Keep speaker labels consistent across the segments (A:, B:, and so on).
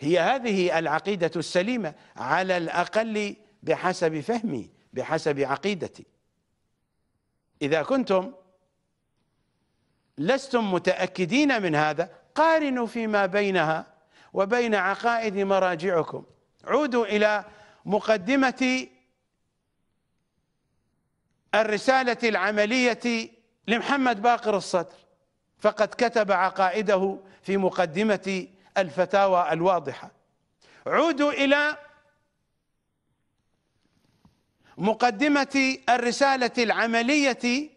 A: هي هذه العقيدة السليمة على الأقل بحسب فهمي بحسب عقيدتي إذا كنتم لستم متأكدين من هذا قارنوا فيما بينها وبين عقائد مراجعكم عودوا إلى مقدمة الرسالة العملية لمحمد باقر الصدر فقد كتب عقائده في مقدمة الفتاوى الواضحه عودوا الى مقدمه الرساله العمليه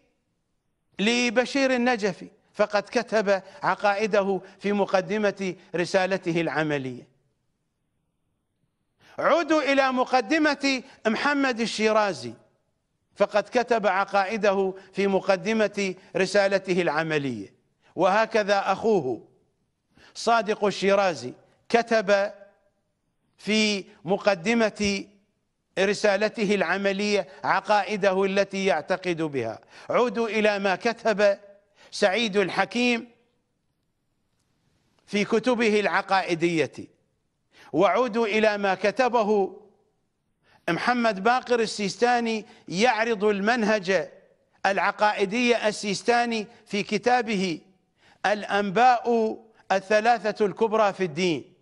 A: لبشير النجفي فقد كتب عقائده في مقدمه رسالته العمليه عودوا الى مقدمه محمد الشيرازي فقد كتب عقائده في مقدمه رسالته العمليه وهكذا اخوه صادق الشيرازي كتب في مقدمة رسالته العملية عقائده التي يعتقد بها عودوا إلى ما كتب سعيد الحكيم في كتبه العقائدية وعودوا إلى ما كتبه محمد باقر السيستاني يعرض المنهج العقائدي السيستاني في كتابه الأنباء الثلاثة الكبرى في الدين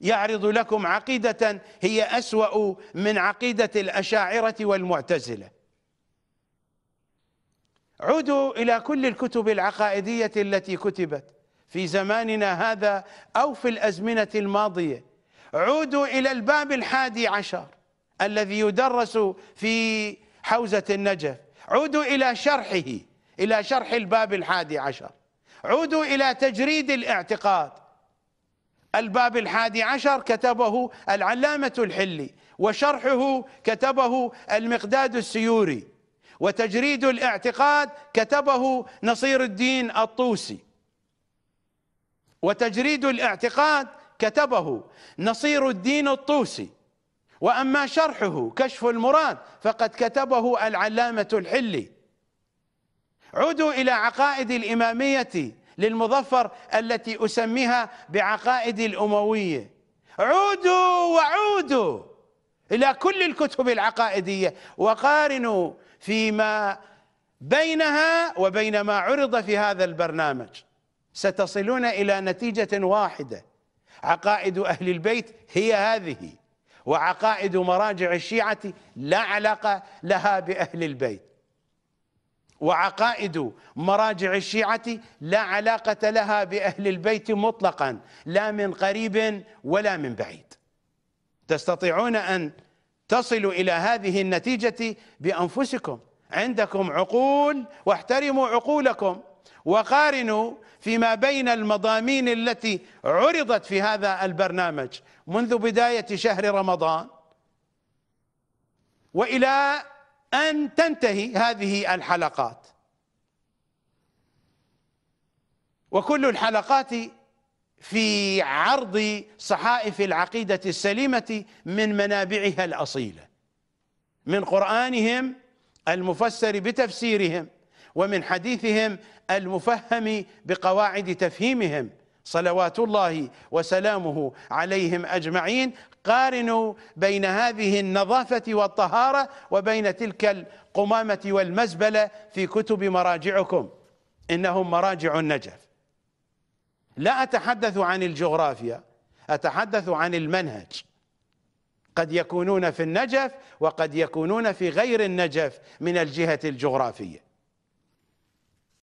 A: يعرض لكم عقيدة هي أسوأ من عقيدة الأشاعرة والمعتزلة عودوا إلى كل الكتب العقائدية التي كتبت في زماننا هذا أو في الأزمنة الماضية عودوا إلى الباب الحادي عشر الذي يدرس في حوزة النجف عودوا إلى شرحه إلى شرح الباب الحادي عشر عودوا إلى تجريد الاعتقاد الباب الحادي عشر كتبه العلامة الحلي وشرحه كتبه المقداد السيوري وتجريد الاعتقاد كتبه نصير الدين الطوسي وتجريد الاعتقاد كتبه نصير الدين الطوسي واما شرحه كشف المراد فقد كتبه العلامه الحلي عودوا إلى عقائد الإمامية للمظفر التي أسميها بعقائد الأموية عودوا وعودوا إلى كل الكتب العقائدية وقارنوا فيما بينها وبين ما عرض في هذا البرنامج ستصلون إلى نتيجة واحدة عقائد أهل البيت هي هذه وعقائد مراجع الشيعة لا علاقة لها بأهل البيت وعقائد مراجع الشيعة لا علاقة لها بأهل البيت مطلقا لا من قريب ولا من بعيد تستطيعون أن تصلوا إلى هذه النتيجة بأنفسكم عندكم عقول واحترموا عقولكم وقارنوا فيما بين المضامين التي عرضت في هذا البرنامج منذ بداية شهر رمضان وإلى أن تنتهي هذه الحلقات وكل الحلقات في عرض صحائف العقيدة السليمة من منابعها الأصيلة من قرآنهم المفسر بتفسيرهم ومن حديثهم المفهم بقواعد تفهيمهم صلوات الله وسلامه عليهم اجمعين قارنوا بين هذه النظافه والطهاره وبين تلك القمامه والمزبله في كتب مراجعكم انهم مراجع النجف لا اتحدث عن الجغرافيا اتحدث عن المنهج قد يكونون في النجف وقد يكونون في غير النجف من الجهه الجغرافيه